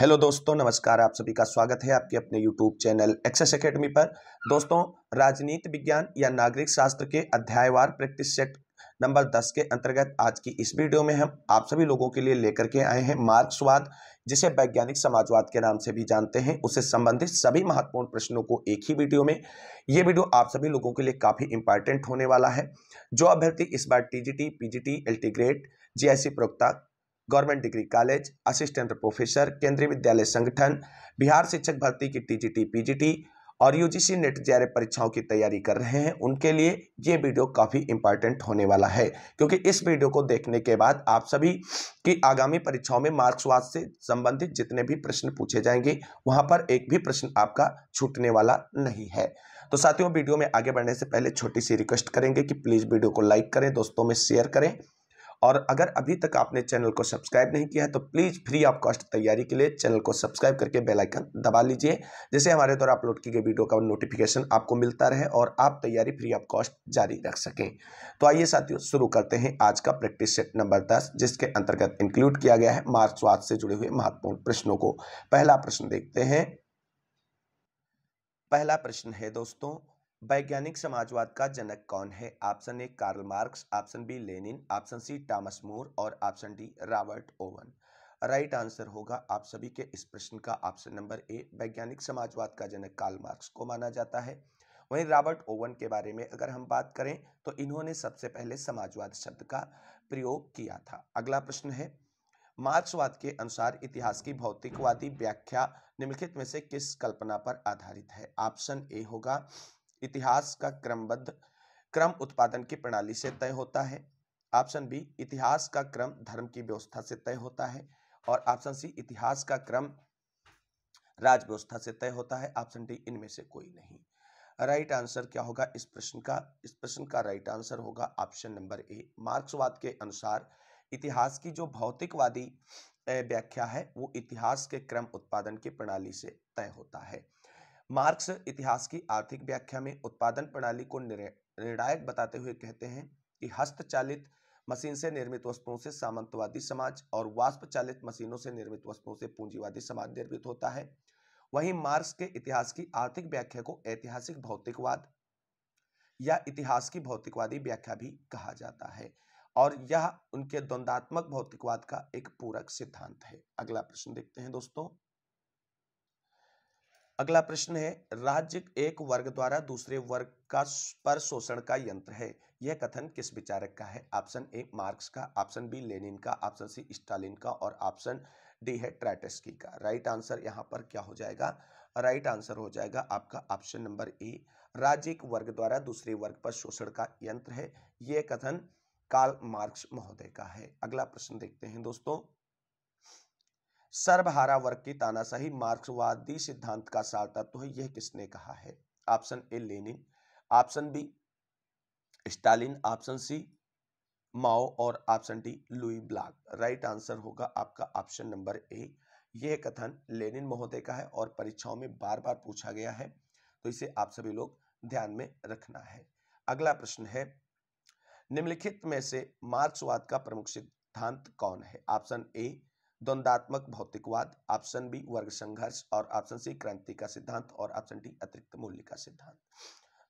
hello दोस्तों नमस्कार आप सभी का स्वागत है आपके अपने यूट्यूब चैनल एक्सेस एकेडमी पर दोस्तों राजनीति विज्ञान या नागरिक शास्त्र के अध्यायवार प्रैक्टिस सेट नंबर दस के अंतर्गत आज की इस वीडियो में हम आप सभी लोगों के लिए लेकर के आए हैं मार्क्सवाद जिसे वैज्ञानिक समाजवाद के नाम से भी जानते हैं उससे संबंधित सभी महत्वपूर्ण प्रश्नों को एक ही वीडियो में ये वीडियो आप सभी लोगों के लिए काफ़ी इंपॉर्टेंट होने वाला है जो अभ्यर्थी इस बार टीजीटी टी एल्टीग्रेड जीआईसी प्रोक्ता government degree college assistant professor Kendriya Vidyalaya Sangathan Bihar शिक्षक भर्ती की टीजीटी पीजीटी और यूजीसी नेट जैर परीक्षाओं की तैयारी कर रहे हैं उनके लिए ये वीडियो काफ़ी इंपॉर्टेंट होने वाला है क्योंकि इस वीडियो को देखने के बाद आप सभी की आगामी परीक्षाओं में मार्क्सवाद से संबंधित जितने भी प्रश्न पूछे जाएंगे वहाँ पर एक भी प्रश्न आपका छूटने वाला नहीं है तो साथियों वीडियो में आगे बढ़ने से पहले छोटी सी रिक्वेस्ट करेंगे कि प्लीज़ वीडियो को लाइक करें दोस्तों में शेयर करें और अगर अभी तक आपने चैनल को सब्सक्राइब नहीं किया है तो प्लीज़ फ्री ऑफ कॉस्ट तैयारी के लिए चैनल को सब्सक्राइब करके बेल आइकन दबा लीजिए जिससे हमारे द्वारा अपलोड की गई वीडियो का नोटिफिकेशन आपको मिलता रहे और आप तैयारी फ्री ऑफ कॉस्ट जारी रख सकें तो आइए साथियों शुरू करते हैं आज का प्रैक्टिस सेट नंबर दस जिसके अंतर्गत इंक्लूड किया गया है मार्च वाद से जुड़े हुए महत्वपूर्ण प्रश्नों को पहला प्रश्न देखते हैं पहला प्रश्न है दोस्तों वैज्ञानिक समाजवाद का जनक कौन है option A Karl Marx option B Lenin option C Thomas More और option D Robert Owen right answer होगा आप सभी के इस प्रश्न का ऑप्शन नंबर ए वैज्ञानिक समाजवाद का जनक कार्ल मार्क्स को माना जाता है वहीं रॉबर्ट ओवन के बारे में अगर हम बात करें तो इन्होंने सबसे पहले समाजवाद शब्द का प्रयोग किया था अगला प्रश्न है मार्क्सवाद के अनुसार इतिहास की भौतिकवादी व्याख्या निम्नलिखित में से किस कल्पना पर आधारित है ऑप्शन ए होगा इतिहास का क्रमबद्ध क्रम उत्पादन की प्रणाली से तय होता है ऑप्शन बी इतिहास का क्रम धर्म की व्यवस्था से तय होता है और ऑप्शन सी इतिहास का क्रम राज व्यवस्था से तय होता है ऑप्शन डी इनमें से कोई नहीं राइट आंसर क्या होगा इस प्रश्न का इस प्रश्न का राइट आंसर होगा ऑप्शन नंबर ए मार्क्सवाद के अनुसार इतिहास की जो भौतिकवादी व्याख्या है वो इतिहास के क्रम उत्पादन की प्रणाली से तय होता है मार्क्स इतिहास की आर्थिक व्याख्या में उत्पादन प्रणाली को निर्णायक बताते हुए कहते हैं कि हस्तचालित मशीन से निर्मित वस्तुओं से सामंतवादी समाज और वाष्प चालित मशीनों से निर्मित वस्तुओं से पूंजीवादी समाज निर्मित होता है वहीं मार्क्स के इतिहास की आर्थिक व्याख्या को ऐतिहासिक भौतिकवाद या इतिहास की भौतिकवादी व्याख्या भी कहा जाता है और यह उनके द्वंदात्मक भौतिकवाद का एक पूरक सिद्धांत है अगला प्रश्न देखते हैं दोस्तों अगला प्रश्न है राज्य एक वर्ग द्वारा दूसरे वर्ग का पर शोषण का यंत्र है यह कथन किस विचारक का है ऑप्शन ए मार्क्स का ऑप्शन बी लेनिन का ऑप्शन सी स्टालिन का और ऑप्शन डी है ट्रैटेस्की का राइट आंसर यहाँ पर क्या हो जाएगा राइट आंसर हो जाएगा आपका ऑप्शन नंबर ए राज्य एक वर्ग द्वारा दूसरे वर्ग पर शोषण का यंत्र है यह कथन कार्ल मार्क्स महोदय का है अगला प्रश्न देखते हैं दोस्तों सर्वहारा वर्ग की तानाशाही मार्क्सवादी सिद्धांत का सार तत्व है यह किसने कहा है option A Lenin option B Stalin option C Mao और option D Louis Blanc right answer होगा आपका ऑप्शन नंबर ए यह कथन लेनिन महोदय का है और परीक्षाओं में बार बार पूछा गया है तो इसे आप सभी लोग ध्यान में रखना है अगला प्रश्न है निम्नलिखित में से मार्क्सवाद का प्रमुख सिद्धांत कौन है ऑप्शन ए द्वंदात्मक भौतिकवाद ऑप्शन बी वर्ग संघर्ष और ऑप्शन सी क्रांति का सिद्धांत और ऑप्शन डी अतिरिक्त मूल्य का सिद्धांत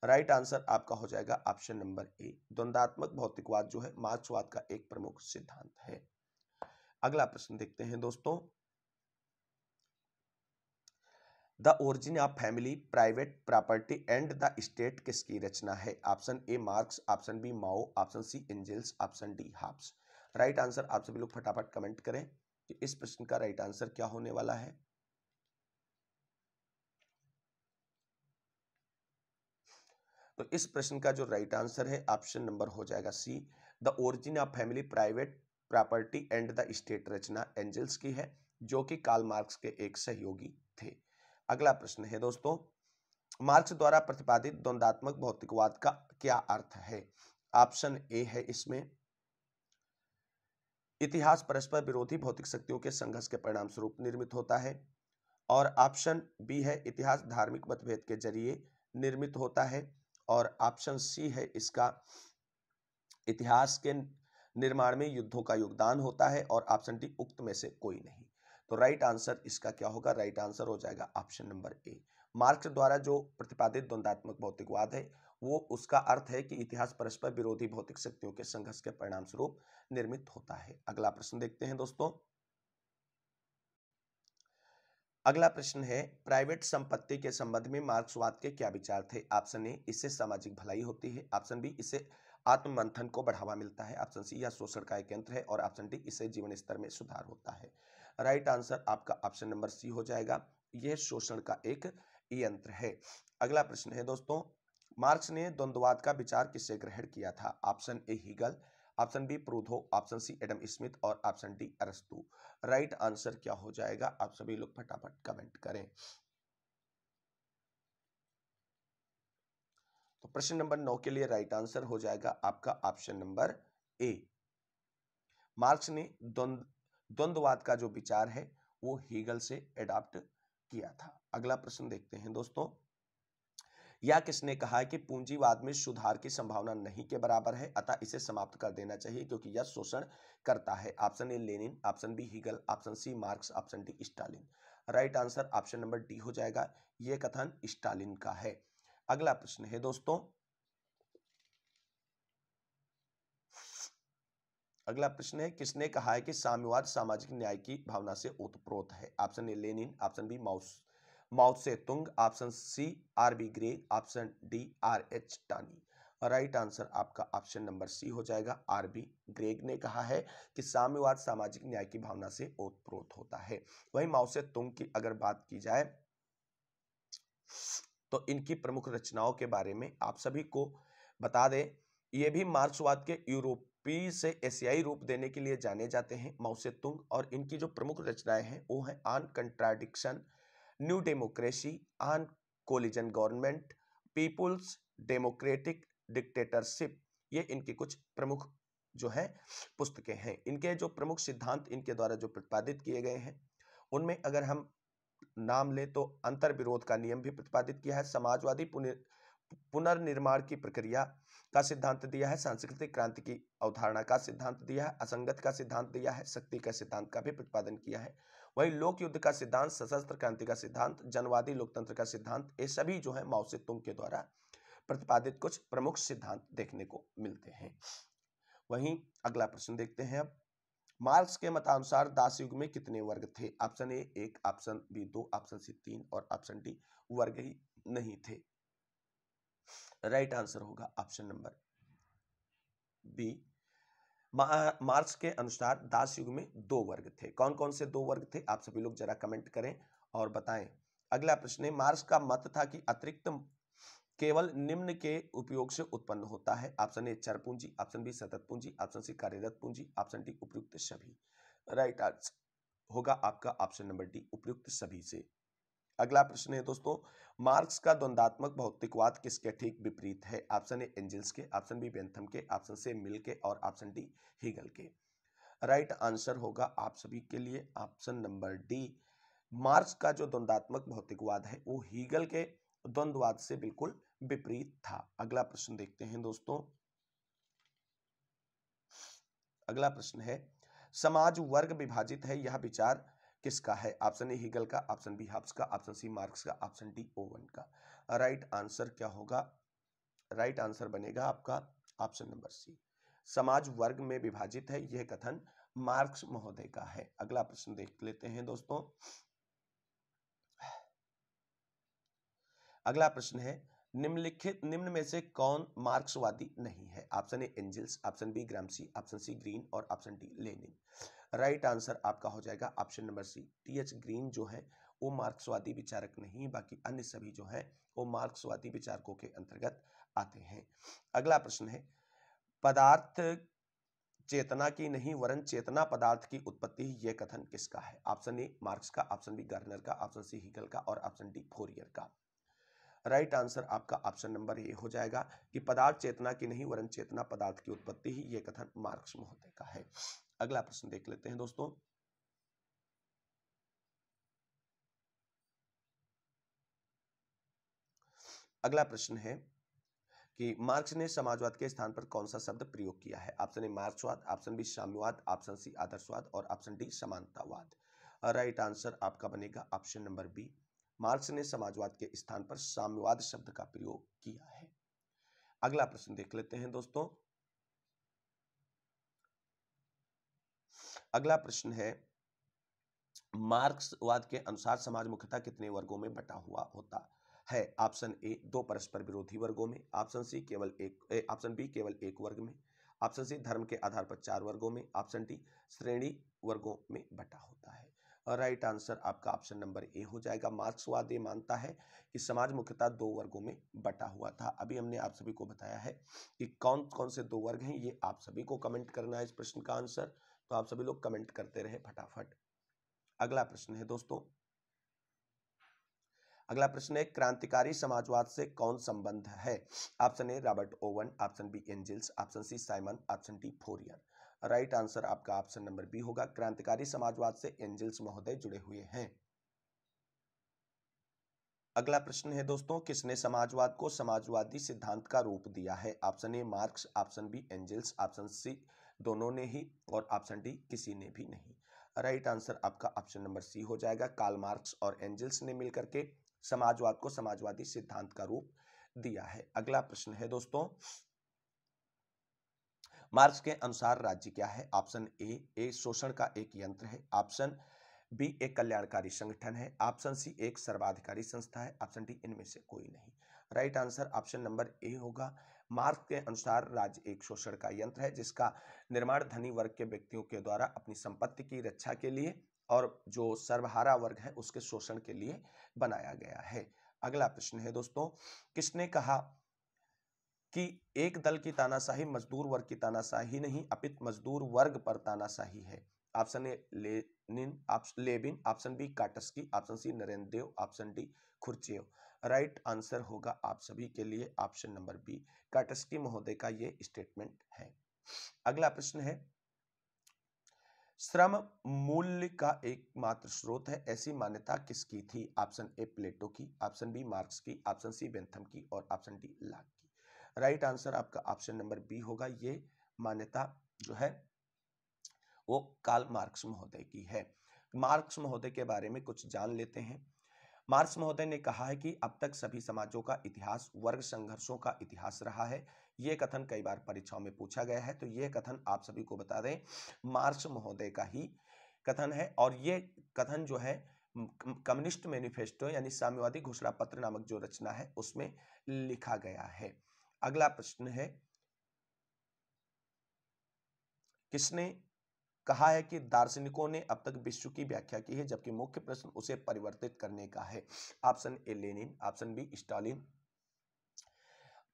राइट आंसर आपका हो जाएगा ऑप्शन नंबर ए द्वंदात्मक भौतिकवाद जो है मार्क्सवाद का एक प्रमुख सिद्धांत है अगला प्रश्न देखते हैं दोस्तों the origin of family private property and the state किसकी रचना है option A Marx option B Mao option C Engels option D Hobbes right answer आप सभी लोग फटाफट कमेंट करें कि इस प्रश्न का राइट आंसर क्या होने वाला है तो इस प्रश्न का जो राइट आंसर है ऑप्शन नंबर हो जाएगा C the origin of family private property and the state रचना एंजल्स की है जो कि कार्ल मार्क्स के एक सहयोगी थे अगला प्रश्न है दोस्तों मार्क्स द्वारा प्रतिपादित द्वंदात्मक भौतिकवाद का क्या अर्थ है ऑप्शन ए है इसमें इतिहास परस्पर विरोधी भौतिक शक्तियों के संघर्ष के परिणाम स्वरूप निर्मित होता है और ऑप्शन बी है इतिहास धार्मिक मतभेद के जरिए निर्मित होता है और ऑप्शन सी है इसका इतिहास के निर्माण में युद्धों का योगदान होता है और ऑप्शन डी उक्त में से कोई नहीं तो राइट आंसर इसका क्या होगा राइट आंसर हो जाएगा ऑप्शन नंबर ए मार्क्स द्वारा जो प्रतिपादित द्वंदात्मक भौतिकवाद है वो उसका अर्थ है कि इतिहास परस्पर विरोधी भौतिक शक्तियों के संघर्ष के परिणाम स्वरूप निर्मित होता है अगला प्रश्न देखते हैं दोस्तों अगला प्रश्न है प्राइवेट संपत्ति के संबंध में मार्क्सवाद के क्या विचार थे ऑप्शन ए इससे सामाजिक भलाई होती है ऑप्शन बी इससे आत्म मंथन को बढ़ावा मिलता है ऑप्शन सी यह शोषण का एक यंत्र है और ऑप्शन डी इससे जीवन स्तर में सुधार होता है राइट आंसर आपका ऑप्शन नंबर सी हो जाएगा यह शोषण का एक यंत्र है अगला प्रश्न है दोस्तों मार्क्स ने द्वंद्ववाद का विचार किससे ग्रहण किया था option A Hegel option B Proudhon option C Adam Smith और ऑप्शन डी अरस्तु राइट आंसर क्या हो जाएगा आप सभी लोग फटाफट कमेंट करें तो प्रश्न नंबर नौ के लिए राइट आंसर हो जाएगा आपका ऑप्शन नंबर ए मार्क्स ने द्वंद्ववाद का जो विचार है वो हीगल से एडॉप्ट किया था अगला प्रश्न देखते हैं दोस्तों या किसने कहा कि पूंजीवाद में सुधार की संभावना नहीं के बराबर है अतः इसे समाप्त कर देना चाहिए क्योंकि यह शोषण करता है option A Lenin option B Hegel option C Marx option D Stalin right answer option number D हो जाएगा यह कथन स्टालिन का है अगला प्रश्न है दोस्तों अगला प्रश्न है किसने कहा है कि साम्यवाद सामाजिक न्याय की भावना से ओतप्रोत है option A Lenin option B Mao Mao Tse Tung option C R B Gray option D R H Tawney right answer आपका ऑप्शन नंबर सी हो जाएगा आर बी ग्रेग ने कहा है कि साम्यवाद सामाजिक न्याय की भावना से ओतप्रोत होता है वहीं माउसे तुंग की अगर बात की जाए तो इनकी प्रमुख रचनाओं के बारे में आप सभी को बता दें ये भी मार्क्सवाद के यूरोपीय से एशियाई रूप देने के लिए जाने जाते हैं माउसे तुंग और इनकी जो प्रमुख रचनाएं हैं वो है on contradiction new democracy on coalition government people's democratic dictatorship ये इनके कुछ प्रमुख जो है पुस्तकें हैं इनके जो प्रमुख सिद्धांत इनके द्वारा जो प्रतिपादित किए गए हैं उनमें अगर हम नाम लें तो अंतर विरोध का नियम भी प्रतिपादित किया है समाजवादी पुनर्निर्माण की प्रक्रिया का सिद्धांत दिया है सांस्कृतिक क्रांति की अवधारणा का सिद्धांत दिया है असंगत का सिद्धांत दिया है शक्ति का सिद्धांत का भी प्रतिपादन किया है वही लोक युद्ध का सिद्धांत सशस्त्र क्रांति का सिद्धांत जनवादी लोकतंत्र का सिद्धांत ये सभी जो है माओ तुंग के द्वारा प्रतिपादित कुछ प्रमुख सिद्धांत देखने को मिलते हैं वहीं अगला प्रश्न देखते हैं अब मार्क्स के मतानुसार दास युग में कितने वर्ग थे ऑप्शन ए एक ऑप्शन बी दो ऑप्शन सी तीन और ऑप्शन डी वर्ग ही नहीं थे राइट आंसर होगा ऑप्शन नंबर बी मार्क्स के अनुसार दास युग में दो वर्ग थे कौन कौन से दो वर्ग थे आप सभी लोग जरा कमेंट करें और बताएं अगला प्रश्न है मार्क्स का मत था कि अतिरिक्त केवल निम्न के उपयोग से उत्पन्न होता है ऑप्शन ए चर पूंजी ऑप्शन बी सतत पूंजी ऑप्शन सी कार्यरत पूंजी ऑप्शन डी उपयुक्त सभी राइट आंसर होगा आपका ऑप्शन नंबर डी उपयुक्त सभी से अगला प्रश्न है दोस्तों मार्क्स का द्वंदात्मक भौतिकवाद किसके ठीक विपरीत है ऑप्शन ए एंजल्स के ऑप्शन बी बेंथम के ऑप्शन सी मिल के और ऑप्शन डी हीगल के राइट right आंसर होगा आप सभी के लिए ऑप्शन नंबर डी मार्क्स का जो द्वंदात्मक भौतिकवाद है वो हीगल के द्वंद्ववाद से बिल्कुल विपरीत था अगला प्रश्न देखते हैं दोस्तों अगला प्रश्न है समाज वर्ग विभाजित है यह विचार किसका है ऑप्शन ए हीगल का ऑप्शन बी हब्स का ऑप्शन सी मार्क्स का ऑप्शन डी ओवन का राइट आंसर क्या होगा राइट आंसर बनेगा आपका ऑप्शन नंबर सी समाज वर्ग में विभाजित है यह कथन मार्क्स महोदय का है अगला प्रश्न देख लेते हैं दोस्तों अगला प्रश्न है निम्नलिखित निम्न में से कौन मार्क्सवादी नहीं है option A Engels option B Gramsci option C Green और option D Lenin right answer आपका हो जाएगा option number C T H Green जो है वो मार्क्सवादी विचारक नहीं बाकी अन्य सभी जो है वो मार्क्सवादी विचारकों के अंतर्गत आते हैं अगला प्रश्न है पदार्थ चेतना की नहीं वरन चेतना पदार्थ की उत्पत्ति यह कथन किसका है ऑप्शन ए मार्क्स का ऑप्शन बी गार्नर का ऑप्शन सी हिगल का और ऑप्शन डी फोरियर का राइट right आंसर आपका ऑप्शन नंबर ए हो जाएगा कि पदार्थ चेतना की नहीं वरन चेतना पदार्थ की उत्पत्ति ही यह कथन मार्क्स महोदय का है अगला प्रश्न देख लेते हैं दोस्तों अगला प्रश्न है कि मार्क्स ने समाजवाद के स्थान पर कौन सा शब्द प्रयोग किया है ऑप्शन ए मार्क्सवाद ऑप्शन बी साम्यवाद ऑप्शन सी आदर्शवाद और ऑप्शन डी समानतावाद राइट आंसर आपका बनेगा ऑप्शन नंबर बी मार्क्स ने समाजवाद के स्थान पर साम्यवाद शब्द का प्रयोग किया है अगला प्रश्न देख लेते हैं दोस्तों अगला प्रश्न है मार्क्सवाद के अनुसार समाज मुख्यता कितने वर्गों में बटा हुआ होता है ऑप्शन ए दो परस्पर विरोधी वर्गों में ऑप्शन सी केवल एक ऑप्शन बी केवल एक वर्ग में ऑप्शन सी धर्म के आधार पर चार वर्गों में ऑप्शन डी श्रेणी वर्गों में बटा होता है राइट आंसर आपका ऑप्शन नंबर ए हो जाएगा मार्क्सवाद ये मानता है कि समाज मुख्यता दो वर्गों में बटा हुआ था अभी हमने आप सभी को बताया है कि कौन कौन से दो वर्ग हैं ये आप सभी को कमेंट करना है इस प्रश्न का आंसर तो आप सभी लोग कमेंट करते रहे फटाफट अगला प्रश्न है दोस्तों अगला प्रश्न है क्रांतिकारी समाजवाद से कौन संबंध है option A Robert Owen option B Engels option C Simon option D Fourier right answer आपका ऑप्शन नंबर बी होगा क्रांतिकारी समाजवाद से एंजिल्स महोदय जुड़े हुए हैं अगला प्रश्न है दोस्तों किसने समाजवाद को समाजवादी सिद्धांत का रूप दिया है option A Marx option B Engels option C दोनों ने ही और ऑप्शन डी किसी ने भी नहीं राइट आंसर आपका ऑप्शन नंबर सी हो जाएगा काल मार्क्स और एंजल्स ने मिलकर के समाजवाद को समाजवादी सिद्धांत का रूप दिया है अगला प्रश्न है दोस्तों मार्क्स के अनुसार राज्य क्या है ऑप्शन ए ए शोषण का एक यंत्र है ऑप्शन बी एक कल्याणकारी संगठन है ऑप्शन सी एक सर्वाधिकारी संस्था है ऑप्शन डी इनमें से कोई नहीं right answer option number A होगा मार्ग के अनुसार राज्य एक शोषण का यंत्र है जिसका निर्माण धनी वर्ग के व्यक्तियों के द्वारा अपनी संपत्ति की रक्षा के लिए और जो सर्वहारा वर्ग है उसके शोषण के लिए बनाया गया है अगला प्रश्न है दोस्तों किसने कहा कि एक दल की तानाशाही मजदूर वर्ग की तानाशाही नहीं अपित मजदूर वर्ग पर तानाशाही है option A Lenin option Lenin option B Kautsky option C Narendra Dev option D Khrushchev right right answer होगा आप सभी के लिए ऑप्शन नंबर बी काटस्की महोदय का ये स्टेटमेंट है अगला प्रश्न है श्रम मूल्य का एकमात्र स्रोत है ऐसी मान्यता किसकी थी ऑप्शन ए प्लेटो की ऑप्शन बी मार्क्स की ऑप्शन सी बेंथम की और ऑप्शन डी लाक की राइट right आंसर आपका ऑप्शन नंबर बी होगा ये मान्यता जो है वो काल मार्क्स महोदय की है मार्क्स महोदय के बारे में कुछ जान लेते हैं मार्क्स महोदय ने कहा है कि अब तक सभी समाजों का इतिहास वर्ग संघर्षों का इतिहास रहा है यह कथन कई बार परीक्षाओं में पूछा गया है तो यह कथन आप सभी को बता दें मार्क्स महोदय का ही कथन है और ये कथन जो है कम्युनिस्ट मैनिफेस्टो यानी साम्यवादी घोषणा पत्र नामक जो रचना है उसमें लिखा गया है अगला प्रश्न है किसने कहा है कि दार्शनिकों ने अब तक विश्व की व्याख्या की है जबकि मुख्य प्रश्न उसे परिवर्तित करने का है option A Lenin option B Stalin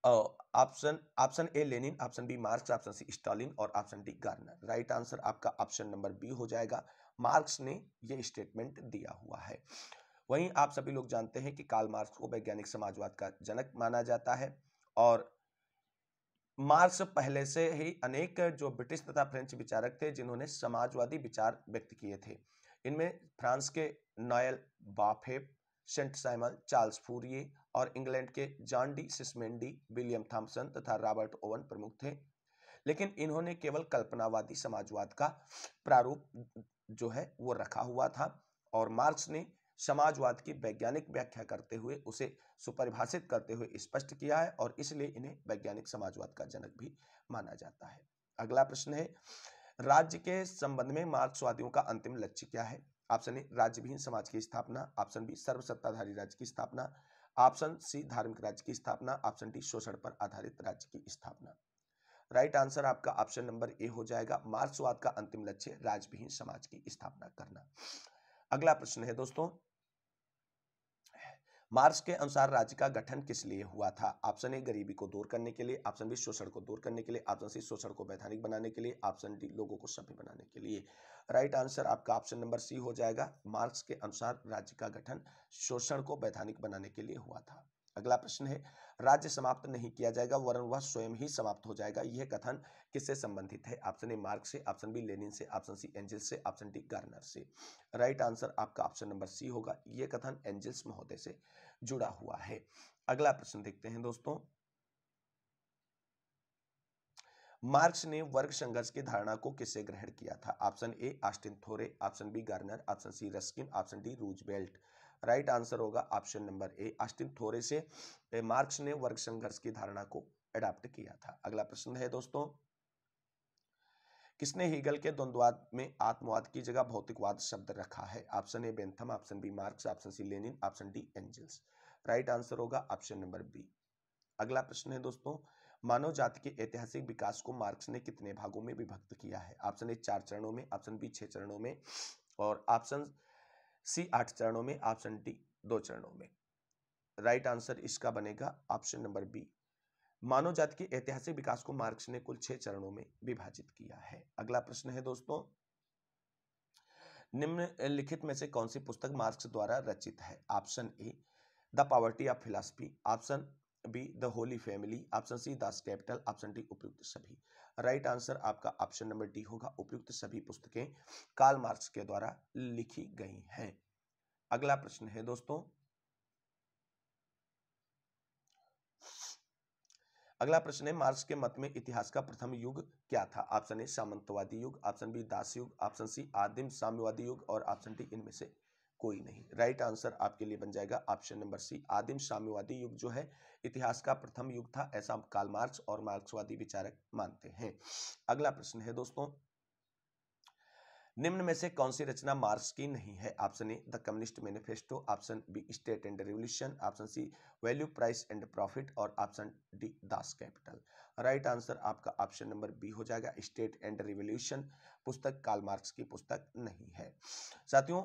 option option A Lenin option B Marx option C Stalin और option D Garner right answer आपका ऑप्शन नंबर बी हो जाएगा मार्क्स ने यह स्टेटमेंट दिया हुआ है वहीं आप सभी लोग जानते हैं कि कार्ल मार्क्स को वैज्ञानिक समाजवाद का जनक माना जाता है और मार्क्स पहले से ही अनेक जो ब्रिटिश तथा फ्रेंच विचारक थे जिन्होंने समाजवादी विचार व्यक्त किए थे इनमें फ्रांस के Noel Babeuf Saint Simon Charles Fourier और इंग्लैंड के John de Sismondi William Thompson तथा रॉबर्ट ओवन प्रमुख थे लेकिन इन्होंने केवल कल्पनावादी समाजवाद का प्रारूप जो है वो रखा हुआ था और मार्क्स ने समाजवाद की वैज्ञानिक व्याख्या करते हुए उसे सुपरिभाषित करते हुए स्पष्ट किया है और इसलिए इन्हें वैज्ञानिक समाजवाद का जनक भी माना जाता है अगला प्रश्न है राज्य के संबंध में मार्क्सवादियों का अंतिम लक्ष्य क्या है ऑप्शन ए राज्यविहीन समाज की स्थापना ऑप्शन बी सर्वसत्ताधारी राज्य की स्थापना ऑप्शन सी धार्मिक राज्य की स्थापना ऑप्शन डी शोषण पर आधारित राज्य की स्थापना राइट आंसर आपका ऑप्शन नंबर ए हो जाएगा मार्क्सवाद का अंतिम लक्ष्य राजविहीन समाज की स्थापना करना अगला प्रश्न है दोस्तों मार्क्स के अनुसार राज्य का गठन किस लिए हुआ था ऑप्शन ए गरीबी को दूर करने के लिए ऑप्शन बी शोषण को दूर करने के लिए ऑप्शन सी शोषण को वैधानिक बनाने के लिए ऑप्शन डी लोगों को सभ्य बनाने के लिए राइट आंसर आपका ऑप्शन नंबर सी हो जाएगा मार्क्स के अनुसार राज्य का गठन शोषण को वैधानिक बनाने के लिए हुआ था अगला प्रश्न है राज्य समाप्त नहीं किया जाएगा वरन वह स्वयं ही समाप्त हो जाएगा यह कथन किससे संबंधित है ऑप्शन ए मार्क से ऑप्शन बी लेनिन से ऑप्शन सी एंजल्स से ऑप्शन डी गार्नर से राइट आंसर आपका ऑप्शन नंबर सी होगा यह कथन एंजल्स महोदय से जुड़ा हुआ है अगला प्रश्न देखते हैं दोस्तों मार्क्स ने वर्ग संघर्ष की धारणा को किससे ग्रहण किया था option A Augustin Thierry option B Garner option C Ruskin option D Roosevelt right answer होगा option number A Augustin Thierry से मार्क्स ने वर्ग संघर्ष की धारणा को एडाप्ट किया था अगला प्रश्न है दोस्तों किसने हीगल के द्वंद्वाद में आत्मवाद की जगह भौतिकवाद शब्द रखा है option A Bentham option B Marx option C Lenin option D Engels right answer होगा ऑप्शन नंबर बी अगला प्रश्न है दोस्तों मानव जाति के ऐतिहासिक विकास को मार्क्स ने कितने भागों में विभक्त किया है ऑप्शन ए चार चरणों में ऑप्शन बी छह चरणों में और ऑप्शन सी आठ चरणों में ऑप्शन डी दो चरणों में राइट आंसर इसका बनेगा ऑप्शन नंबर बी मानव जाति के ऐतिहासिक विकास को मार्क्स ने कुल छह चरणों में विभाजित किया है अगला प्रश्न है दोस्तों निम्नलिखित में से कौन सी पुस्तक मार्क्स द्वारा रचित है option A the poverty of philosophy option B the holy family option C Das Kapital option D उपयुक्त सभी राइट आंसर आपका ऑप्शन नंबर डी होगा उपयुक्त सभी पुस्तकें कार्ल मार्क्स के द्वारा लिखी गई हैं अगला प्रश्न है दोस्तों अगला प्रश्न है मार्क्स के मत में इतिहास का प्रथम युग क्या था ऑप्शन ए सामंतवादी युग ऑप्शन बी दास युग ऑप्शन सी आदिम साम्यवादी युग और ऑप्शन डी इनमें से कोई नहीं राइट right आंसर आपके लिए बन जाएगा ऑप्शन नंबर सी आदिम साम्यवादी युग जो है इतिहास का प्रथम युग था ऐसा काल मार्क्स और मार्क्सवादी विचारक मानते हैं अगला प्रश्न है दोस्तों निम्न में से कौन सी रचना मार्क्स की नहीं है option A the communist manifesto option B state and revolution option C value price and profit और option D Das Kapital right answer आपका ऑप्शन नंबर बी हो जाएगा स्टेट एंड रिवोल्यूशन पुस्तक काल मार्क्स की पुस्तक नहीं है साथियों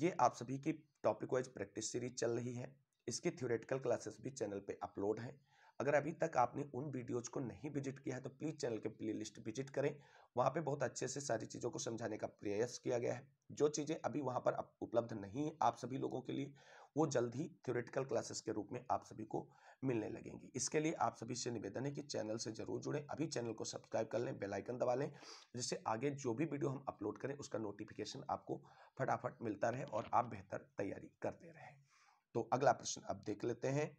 ये आप सभी की टॉपिक वाइज प्रैक्टिस सीरीज चल रही है इसके थ्योरेटिकल क्लासेस भी चैनल पे अपलोड है अगर अभी तक आपने उन वीडियोज को नहीं विजिट किया है तो प्लीज़ चैनल के प्ले लिस्ट विजिट करें वहाँ पे बहुत अच्छे से सारी चीज़ों को समझाने का प्रयास किया गया है जो चीज़ें अभी वहाँ पर उपलब्ध नहीं है आप सभी लोगों के लिए वो जल्द ही थ्योरेटिकल क्लासेस के रूप में आप सभी को मिलने लगेंगी इसके लिए आप सभी से निवेदन है कि चैनल से जरूर जुड़ें अभी चैनल को सब्सक्राइब कर लें बेलाइकन दबा लें जिससे आगे जो भी वीडियो हम अपलोड करें उसका नोटिफिकेशन आपको फटाफट मिलता रहे और आप बेहतर तैयारी करते रहें तो अगला प्रश्न अब देख लेते हैं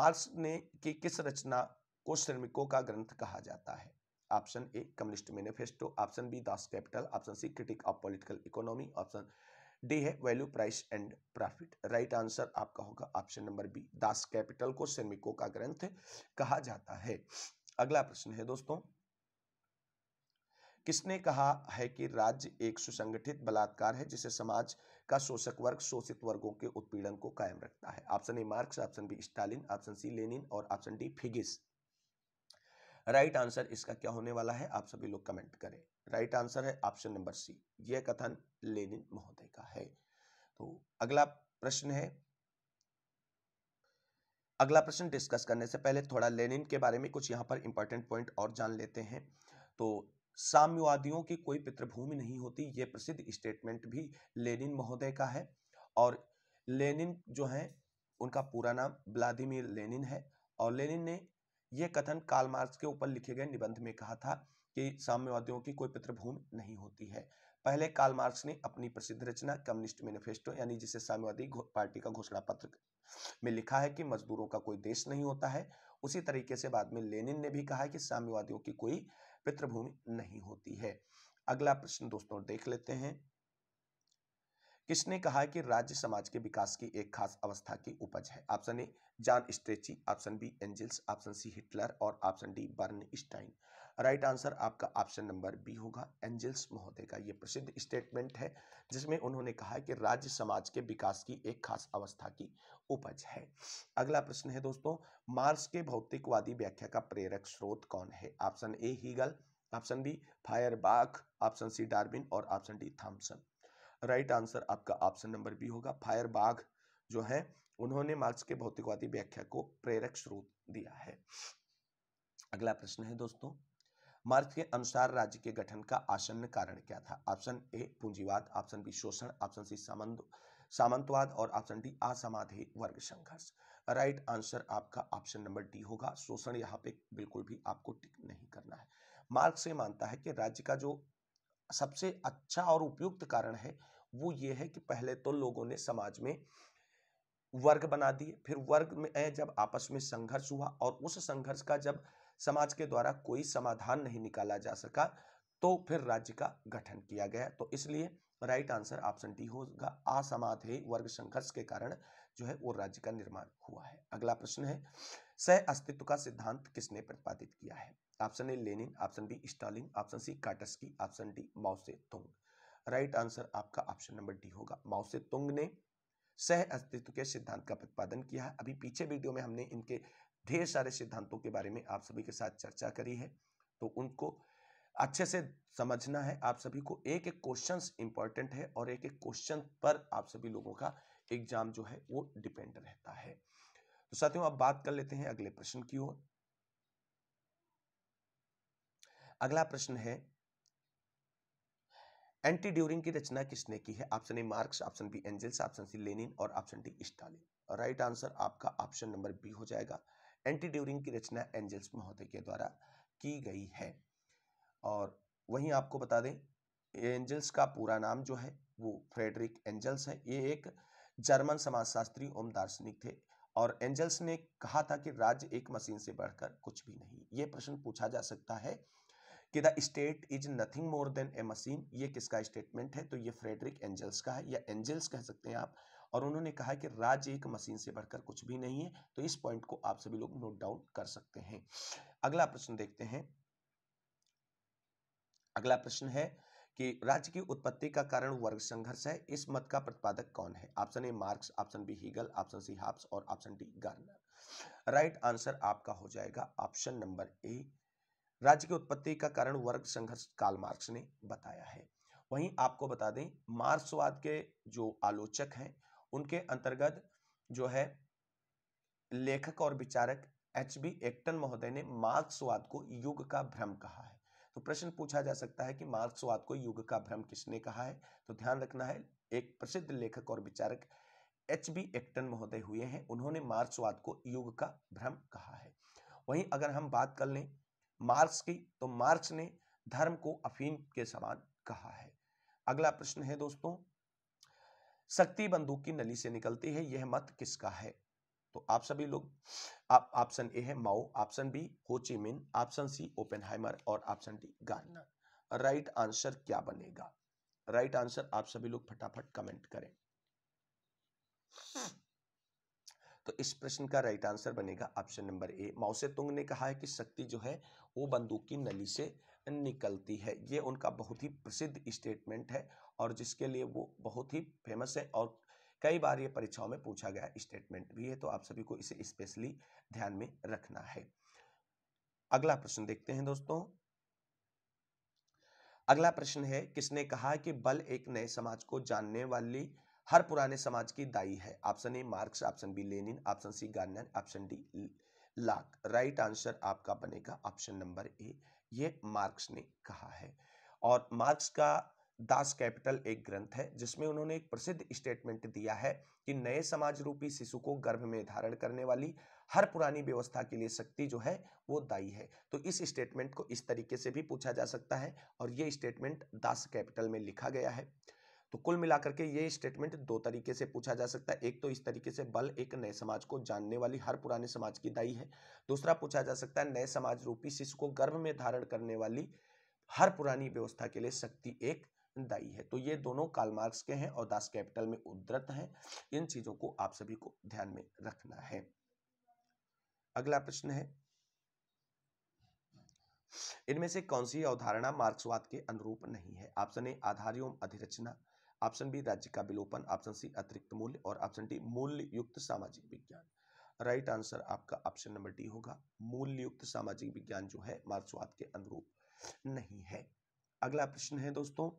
मार्क्स ने कि किस रचना को श्रमिकों का ग्रंथ कहा जाता है option A communist manifesto option B Das Kapital option C critique of political economy option D है value price and profit right answer आपका होगा option number B Das Kapital को सेमिको का ग्रंथ कहा जाता है अगला प्रश्न है दोस्तों किसने कहा है कि राज्य एक सुसंगठित बलात्कार है जिसे समाज का शोषक वर्ग शोषित वर्गों के उत्पीड़न को कायम रखता है option A Marx option B Stalin option C Lenin और option D Figgis right answer इसका क्या होने वाला है आप सभी लोग कमेंट करें राइट आंसर है ऑप्शन नंबर सी यह कथन लेनिन महोदय का है तो अगला प्रश्न है अगला प्रश्न डिस्कस करने से पहले थोड़ा लेनिन के बारे में कुछ यहाँ पर इंपॉर्टेंट पॉइंट और जान लेते हैं तो साम्यवादियों की कोई पितृभूमि नहीं होती ये प्रसिद्ध स्टेटमेंट भी लेनिन महोदय का है और लेनिन जो है उनका पूरा नाम ब्लादिमिर लेनिन है और लेनिन ने ये कथन काल मार्क्स के ऊपर लिखे गए निबंध में कहा था कि साम्यवादियों की कोई पितृभूमि नहीं होती है पहले काल मार्क्स ने अपनी प्रसिद्ध रचना कम्युनिस्ट मैनिफेस्टो यानी जिसे साम्यवादी पार्टी का घोषणा पत्र में लिखा है कि मजदूरों का कोई देश नहीं होता है उसी तरीके से बाद में लेनिन ने भी कहा है कि साम्यवादियों की कोई पितृभूमि नहीं होती है अगला प्रश्न दोस्तों देख लेते हैं किसने कहा है कि राज्य समाज के विकास की एक खास अवस्था की उपज है option A John Strachey option B Engels option C Hitler और option D Bernstein right answer आपका ऑप्शन नंबर बी होगा एंजल्स महोदय का ये प्रसिद्ध स्टेटमेंट है जिसमें उन्होंने कहा है कि राज्य समाज के विकास की एक खास अवस्था की उपज है अगला प्रश्न है दोस्तों मार्क्स के भौतिकवादी व्याख्या का प्रेरक स्रोत कौन है option A Hegel option B Feuerbach option C Darwin और option D Thompson right answer आपका ऑप्शन नंबर बी होगा फायर बाघ जो है उन्होंने मार्क्स के भौतिकवादी व्याख्या को प्रेरक स्रोत दिया है अगला प्रश्न है दोस्तों मार्क्स के अनुसार राज्य के गठन का आसन्न कारण क्या था ऑप्शन ए पूंजीवाद ऑप्शन बी शोषण ऑप्शन सी सामंत सामंतवाद और ऑप्शन डी असमाधि वर्ग संघर्ष राइट आंसर आपका ऑप्शन नंबर डी होगा शोषण यहाँ पे बिल्कुल भी आपको टिक नहीं करना है मार्क्स ये मानता है कि राज्य का जो सबसे अच्छा और उपयुक्त कारण है वो ये है कि पहले तो लोगों ने समाज में वर्ग बना दिए फिर वर्ग में जब आपस में संघर्ष हुआ और उस संघर्ष का जब समाज के द्वारा कोई समाधान नहीं निकाला जा सका तो फिर राज्य का गठन किया गया तो इसलिए राइट आंसर ऑप्शन डी होगा असमाधे वर्ग संघर्ष के कारण जो है वो राज्य का निर्माण हुआ है अगला प्रश्न है सह अस्तित्व का सिद्धांत किसने प्रतिपादित किया है option A Lenin option B Stalin option C Kautsky option D Mao Tse Tung right answer आपका ऑप्शन नंबर डी होगा माओसे तुंग ने सह अस्तित्व के सिद्धांत का प्रतिपादन किया है अभी पीछे वीडियो में हमने इनके ढेर सारे सिद्धांतों के बारे में आप सभी के साथ चर्चा करी है तो उनको अच्छे से समझना है आप सभी को एक एक क्वेश्चन इंपॉर्टेंट है और एक एक क्वेश्चन पर आप सभी लोगों का एग्जाम जो है वो डिपेंड रहता है तो साथियों आप बात कर लेते हैं अगले प्रश्न की ओर अगला प्रश्न है एंटी ड्यूरिंग की रचना किसने की है option A Marx option B Engels option C Lenin और option D Stalin right answer आपका ऑप्शन नंबर बी हो जाएगा एंटी ड्यूरिंग की रचना एंजल्स महोदय के द्वारा की गई है और वहीं आपको बता दें एंजल्स का पूरा नाम जो है वो फ्रेडरिक एंजल्स है ये एक जर्मन समाजशास्त्री ओम दार्शनिक थे और एंजल्स ने कहा था कि राज्य एक मशीन से बढ़कर कुछ भी नहीं ये प्रश्न पूछा जा सकता है कि the state is nothing more than a machine ये किसका स्टेटमेंट है तो ये फ्रेडरिक एंजल्स का है या एंजल्स कह सकते हैं आप और उन्होंने कहा कि राज्य एक मशीन से बढ़कर कुछ भी नहीं है तो इस पॉइंट को आप सभी लोग नोट डाउन कर सकते हैं अगला प्रश्न देखते हैं अगला प्रश्न है कि राज्य की उत्पत्ति का कारण वर्ग संघर्ष है इस मत का प्रतिपादक कौन है option A Marx option B Hegel option C Hobbes और option D Garner right answer आपका हो जाएगा ऑप्शन नंबर ए राज्य की उत्पत्ति का कारण वर्ग संघर्ष काल मार्क्स ने बताया है वहीं आपको बता दें मार्क्सवाद के जो आलोचक हैं उनके अंतर्गत जो है लेखक और विचारक एच बी एक्टन महोदय ने मार्क्सवाद को युग का भ्रम कहा है तो प्रश्न पूछा जा सकता है कि मार्क्सवाद को युग का भ्रम किसने कहा है तो ध्यान रखना है एक प्रसिद्ध लेखक और विचारक एच बी एक्टन महोदय हुए हैं उन्होंने मार्क्सवाद को युग का भ्रम कहा है वहीं अगर हम बात कर लें मार्क्स की तो मार्क्स ने धर्म को अफीम के समान कहा है अगला प्रश्न है दोस्तों शक्ति बंदूक की नली से निकलती है यह मत किसका है तो आप सभी लोग आप ऑप्शन ए है Mao option B Ho Chi Minh option C Oppenheimer और option D Garner right answer क्या बनेगा राइट आंसर आप सभी लोग फटाफट कमेंट करें तो इस प्रश्न का राइट आंसर बनेगा option number A Mao Tse Tung ने कहा है कि शक्ति जो है वो बंदूक की नली से निकलती है ये उनका बहुत ही प्रसिद्ध स्टेटमेंट है और जिसके लिए वो बहुत ही फेमस है और कई बार ये परीक्षाओं में पूछा गया स्टेटमेंट भी है तो आप सभी को इसे स्पेशली ध्यान में रखना है अगला प्रश्न देखते हैं दोस्तों अगला प्रश्न है किसने कहा कि बल एक नए समाज को जानने वाली हर पुराने समाज की दाई है option A Marx option B Lenin option C Garner option D Locke right answer आपका बनेगा ऑप्शन नंबर ए ये मार्क्स ने कहा है और मार्क्स का दास कैपिटल एक ग्रंथ है जिसमें उन्होंने एक प्रसिद्ध स्टेटमेंट दिया है कि नए समाज रूपी शिशु को गर्भ में धारण करने वाली हर पुरानी व्यवस्था के लिए शक्ति जो है वो दाई है तो इस स्टेटमेंट को इस तरीके से भी पूछा जा सकता है और ये स्टेटमेंट दास कैपिटल में लिखा गया है तो कुल मिलाकर के ये स्टेटमेंट दो तरीके से पूछा जा सकता है एक तो इस तरीके से बल एक नए समाज को जानने वाली हर पुराने समाज की दाई है दूसरा पूछा जा सकता है नए समाज रूपी शिशु को गर्भ में धारण करने वाली हर पुरानी व्यवस्था के लिए शक्ति एक दाई है तो ये दोनों काल मार्क्स के हैं और दास कैपिटल में उद्धत हैं इन चीजों को आप सभी को ध्यान में रखना है अगला प्रश्न है इनमें से कौन सी अवधारणा मार्क्सवाद के अनुरूप नहीं है ऑप्शन ए आधार एवं अधिरचना ऑप्शन बी राज्य का विलोपन ऑप्शन सी अतिरिक्त मूल्य और ऑप्शन डी मूल्य युक्त सामाजिक विज्ञान राइट right आंसर आपका ऑप्शन नंबर डी होगा मूल्य युक्त सामाजिक विज्ञान जो है मार्क्सवाद के अनुरूप नहीं है अगला प्रश्न है दोस्तों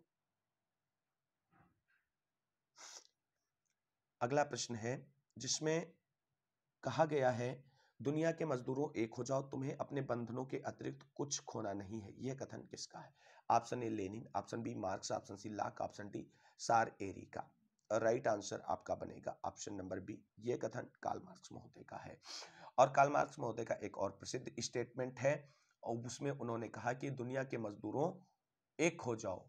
अगला प्रश्न है जिसमें कहा गया है दुनिया के मजदूरों एक हो जाओ तुम्हें अपने बंधनों के अतिरिक्त कुछ खोना नहीं है यह कथन किसका है option A Lenin option B Marx option C Locke option D सार एरी का राइट आंसर आपका बनेगा ऑप्शन नंबर बी ये कथन काल मार्क्स महोदय का है और काल मार्क्स महोदय का एक और प्रसिद्ध स्टेटमेंट है और उसमें उन्होंने कहा कि दुनिया के मजदूरों एक हो जाओ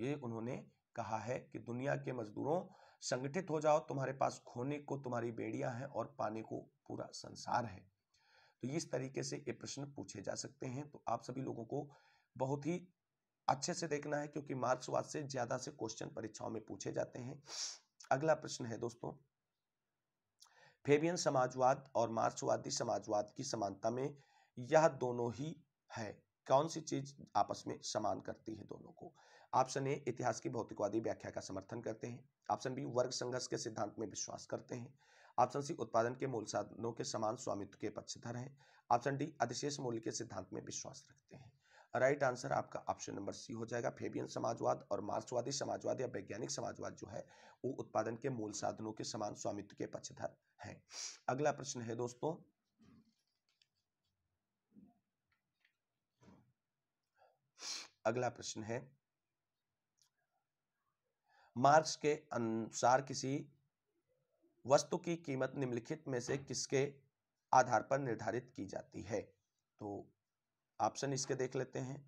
ये उन्होंने कहा है कि दुनिया के मजदूरों संगठित हो जाओ तुम्हारे पास खोने को तुम्हारी बेड़ियां हैं और पाने को पूरा संसार है तो इस तरीके से ये प्रश्न पूछे जा सकते हैं तो आप सभी लोगों को बहुत ही अच्छे से देखना है क्योंकि मार्क्सवाद से ज्यादा से क्वेश्चन परीक्षाओं में पूछे जाते हैं अगला प्रश्न है दोस्तों फेबियन समाजवाद और मार्क्सवादी समाजवाद की समानता में यह दोनों ही है कौन सी चीज आपस में समान करती है दोनों को ऑप्शन ए इतिहास की भौतिकवादी व्याख्या का समर्थन करते हैं ऑप्शन बी वर्ग संघर्ष के सिद्धांत में विश्वास करते हैं ऑप्शन सी उत्पादन के मूल साधनों के समान स्वामित्व के पक्षधर हैं ऑप्शन डी अधिशेष मूल्य के सिद्धांत में विश्वास रखते हैं राइट आंसर आपका ऑप्शन नंबर सी हो जाएगा फेबियन समाजवाद और मार्क्सवादी समाजवाद या वैज्ञानिक समाजवाद जो है वो उत्पादन के मूल साधनों के समान स्वामित्व के पक्षधर है अगला प्रश्न है दोस्तों अगला प्रश्न है मार्क्स के अनुसार किसी वस्तु की कीमत निम्नलिखित में से किसके आधार पर निर्धारित की जाती है तो ऑप्शन इसके देख लेते हैं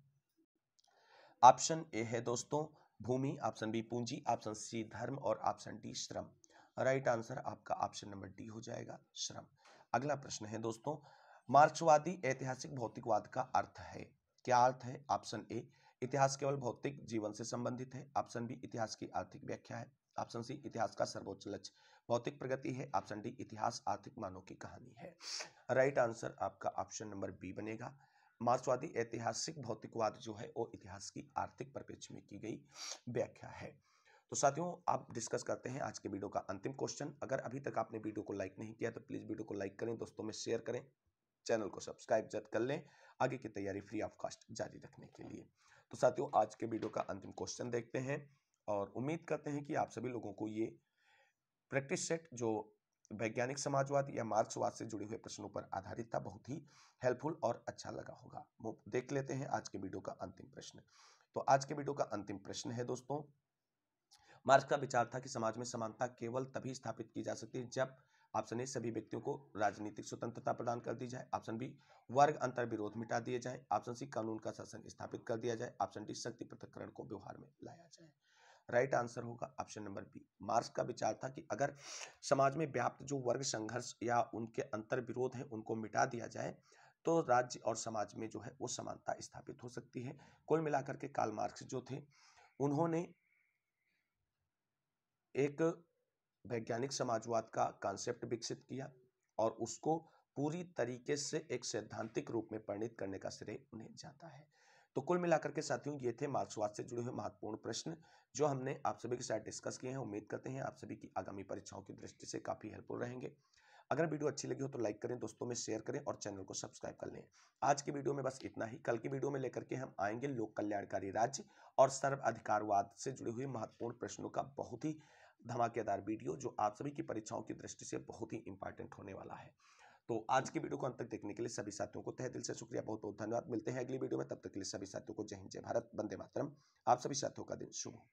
ऑप्शन ए है दोस्तों भूमि ऑप्शन बी पूंजी ऑप्शन सी धर्म और ऑप्शन डी श्रम राइट आंसर आपका ऑप्शन नंबर डी हो जाएगा श्रम अगला प्रश्न है दोस्तों मार्क्सवादी ऐतिहासिक भौतिकवाद का अर्थ है क्या अर्थ है ऑप्शन ए इतिहास केवल भौतिक जीवन से संबंधित है ऑप्शन बी इतिहास की आर्थिक व्याख्या है ऑप्शन सी इतिहास का सर्वोच्च लक्ष्य भौतिक प्रगति है ऑप्शन डी इतिहास आर्थिक मानों की कहानी है राइट आंसर आपका ऑप्शन नंबर बी बनेगा मार्क्सवादी ऐतिहासिक भौतिकवाद जो है वो इतिहास की आर्थिक परिप्रेक्ष्य में की गई व्याख्या है तो साथियों आप डिस्कस करते हैं आज के वीडियो का अंतिम क्वेश्चन अगर अभी तक आपने वीडियो को लाइक नहीं किया तो प्लीज़ वीडियो को लाइक करें दोस्तों में शेयर करें चैनल को सब्सक्राइब जरूर कर लें आगे की तैयारी फ्री ऑफ कॉस्ट जारी रखने के लिए तो साथियों आज के वीडियो का अंतिम क्वेश्चन देखते हैं और उम्मीद करते हैं कि आप सभी लोगों को ये प्रैक्टिस सेट जो वैज्ञानिक समाजवाद या मार्क्सवाद से जुड़े हुए प्रश्नों पर आधारित था बहुत ही हेल्पफुल और अच्छा लगा होगा देख लेते हैं आज के वीडियो का अंतिम प्रश्न तो आज के वीडियो का अंतिम प्रश्न है दोस्तों मार्क्स का विचार था कि समाज में समानता केवल तभी स्थापित की जा सकती है जब ऑप्शन ए सभी व्यक्तियों को राजनीतिक स्वतंत्रता प्रदान कर दी जाए ऑप्शन बी वर्ग अंतर विरोध मिटा दिए जाए ऑप्शन सी कानून का शासन स्थापित कर दिया जाए ऑप्शन डी शक्ति पृथककरण को व्यवहार में लाया जाए राइट आंसर होगा ऑप्शन नंबर बी मार्क्स का विचार था कि अगर समाज में व्याप्त जो वर्ग संघर्ष या उनके अंतर विरोध है उनको मिटा दिया जाए तो राज्य और समाज में जो है वो समानता स्थापित हो सकती है कुल मिलाकर के काल मार्क्स जो थे उन्होंने एक वैज्ञानिक समाजवाद का कॉन्सेप्ट विकसित किया और उसको पूरी तरीके से एक सैद्धांतिक रूप में परिणित करने का श्रेय उन्हें जाता है तो कुल मिलाकर के साथियों ये थे मार्क्सवाद से जुड़े हुए महत्वपूर्ण प्रश्न जो हमने आप सभी के साथ डिस्कस किए हैं उम्मीद करते हैं आप सभी की आगामी परीक्षाओं की दृष्टि से काफ़ी हेल्पफुल रहेंगे अगर वीडियो अच्छी लगी हो तो लाइक करें दोस्तों में शेयर करें और चैनल को सब्सक्राइब कर लें आज की वीडियो में बस इतना ही कल की वीडियो में लेकर के हम आएंगे लोक कल्याणकारी राज्य और सर्व अधिकारवाद से जुड़े हुए महत्वपूर्ण प्रश्नों का बहुत ही धमाकेदार वीडियो जो आप सभी की परीक्षाओं की दृष्टि से बहुत ही इंपॉर्टेंट होने वाला है तो आज की वीडियो को अंत तक देखने के लिए सभी साथियों को तह दिल से शुक्रिया बहुत बहुत धन्यवाद मिलते हैं अगली वीडियो में तब तक के लिए सभी साथियों को जय हिंद जय भारत बंदे मातरम आप सभी साथियों का दिन शुभ हो